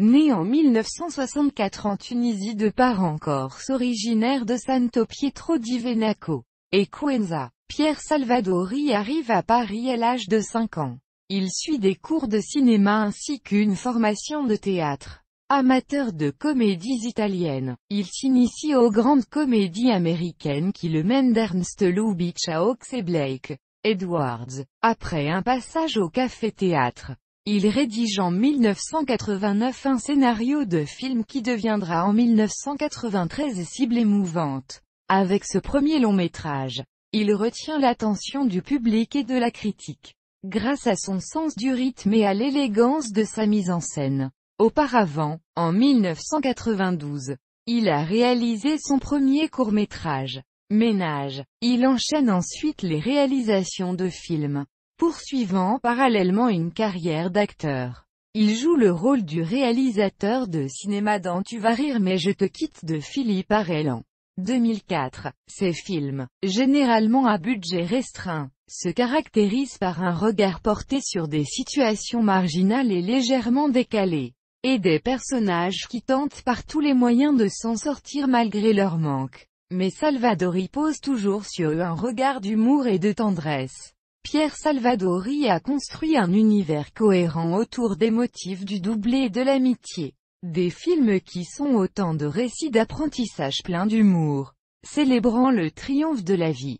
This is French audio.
Né en 1964 en Tunisie de parents Corse originaires de Santo Pietro di Venaco et Cuenza, Pierre Salvadori arrive à Paris à l'âge de 5 ans. Il suit des cours de cinéma ainsi qu'une formation de théâtre. Amateur de comédies italiennes, il s'initie aux grandes comédies américaines qui le mènent d'Ernst Lubitsch à Ox et Blake, Edwards, après un passage au café-théâtre. Il rédige en 1989 un scénario de film qui deviendra en 1993 cible émouvante. Avec ce premier long métrage, il retient l'attention du public et de la critique. Grâce à son sens du rythme et à l'élégance de sa mise en scène. Auparavant, en 1992, il a réalisé son premier court métrage, Ménage. Il enchaîne ensuite les réalisations de films poursuivant parallèlement une carrière d'acteur. Il joue le rôle du réalisateur de cinéma dans Tu vas rire mais je te quitte de Philippe Arelan. 2004. Ses films, généralement à budget restreint, se caractérisent par un regard porté sur des situations marginales et légèrement décalées, et des personnages qui tentent par tous les moyens de s'en sortir malgré leur manque. Mais Salvador pose toujours sur eux un regard d'humour et de tendresse. Pierre Salvadori a construit un univers cohérent autour des motifs du doublé et de l'amitié. Des films qui sont autant de récits d'apprentissage pleins d'humour, célébrant le triomphe de la vie.